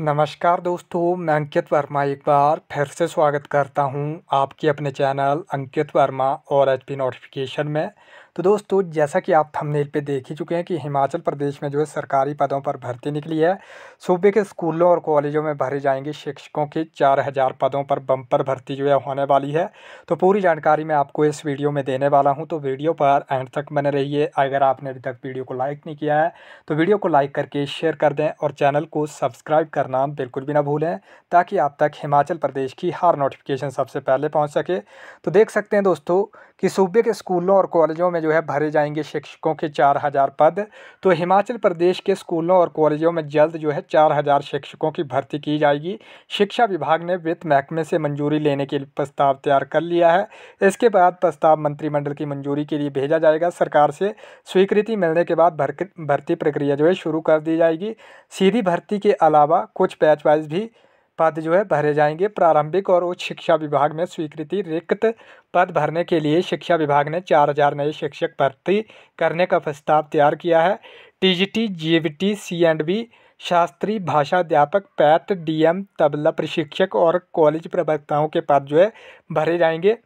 नमस्कार दोस्तों मैं अंकित वर्मा एक बार फिर से स्वागत करता हूं आपके अपने चैनल अंकित वर्मा और एच नोटिफिकेशन में तो दोस्तों जैसा कि आप थंबनेल पे देख ही चुके हैं कि हिमाचल प्रदेश में जो है सरकारी पदों पर भर्ती निकली है सूबे के स्कूलों और कॉलेजों में भरे जाएंगे शिक्षकों के चार हज़ार पदों पर बम्पर भर्ती जो है होने वाली है तो पूरी जानकारी मैं आपको इस वीडियो में देने वाला हूँ तो वीडियो पर एंड तक बने रहिए अगर आपने अभी तक वीडियो को लाइक नहीं किया है तो वीडियो को लाइक करके शेयर कर दें और चैनल को सब्सक्राइब कर करना बिल्कुल भी ना भूलें ताकि आप तक हिमाचल प्रदेश की हर नोटिफिकेशन सबसे पहले पहुँच सके तो देख सकते हैं दोस्तों कि सूबे के स्कूलों और कॉलेजों में जो है भरे जाएंगे शिक्षकों के चार हज़ार पद तो हिमाचल प्रदेश के स्कूलों और कॉलेजों में जल्द जो है चार हज़ार शिक्षकों की भर्ती की जाएगी शिक्षा विभाग ने वित्त महकमे से मंजूरी लेने के प्रस्ताव तैयार कर लिया है इसके बाद प्रस्ताव मंत्रिमंडल की मंजूरी के लिए भेजा जाएगा सरकार से स्वीकृति मिलने के बाद भर्ती प्रक्रिया जो है शुरू कर दी जाएगी सीधी भर्ती के अलावा कुछ बैच वाइज भी पद जो है भरे जाएंगे प्रारंभिक और उच्च शिक्षा विभाग में स्वीकृति रिक्त पद भरने के लिए शिक्षा विभाग ने चार हजार नए शिक्षक भर्ती करने का प्रस्ताव तैयार किया है टीजीटी जीवीटी सी एंड बी शास्त्री भाषा अध्यापक पैट डीएम तबला प्रशिक्षक और कॉलेज प्रवक्ताओं के पद जो है भरे जाएंगे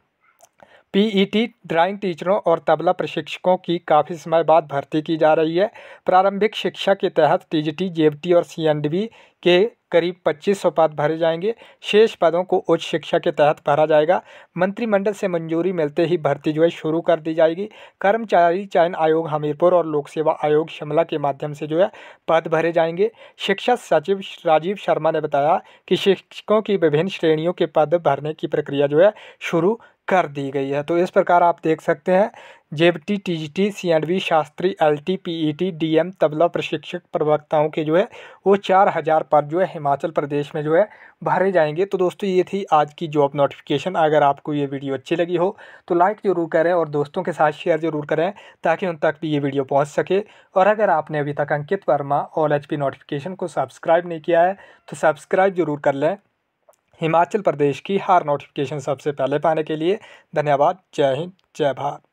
पीईटी ड्राइंग टीचरों और तबला प्रशिक्षकों की काफ़ी समय बाद भर्ती की जा रही है प्रारंभिक शिक्षा के तहत टीजीटी जेबटी और सीएनडीबी के करीब 2500 पद भरे जाएंगे शेष पदों को उच्च शिक्षा के तहत भरा जाएगा मंत्रिमंडल से मंजूरी मिलते ही भर्ती जो है शुरू कर दी जाएगी कर्मचारी चयन आयोग हमीरपुर और लोक सेवा आयोग शिमला के माध्यम से जो है पद भरे जाएंगे शिक्षा सचिव राजीव शर्मा ने बताया कि शिक्षकों की विभिन्न श्रेणियों के पद भरने की प्रक्रिया जो है शुरू कर दी गई है तो इस प्रकार आप देख सकते हैं JBT TGT V Shastri LT PET DM tabla प्रशिक्षक प्रवक्ताओं के जो है वो चार हज़ार पर जो है हिमाचल प्रदेश में जो है भरे जाएंगे तो दोस्तों ये थी आज की जॉब नोटिफिकेशन अगर आपको ये वीडियो अच्छी लगी हो तो लाइक ज़रूर करें और दोस्तों के साथ शेयर ज़रूर करें ताकि उन तक भी ये वीडियो पहुँच सके और अगर आपने अभी तक अंकित वर्मा ऑल एच नोटिफिकेशन को सब्सक्राइब नहीं किया है तो सब्सक्राइब ज़रूर कर लें हिमाचल प्रदेश की हर नोटिफिकेशन सबसे पहले पाने के लिए धन्यवाद जय हिंद जय भारत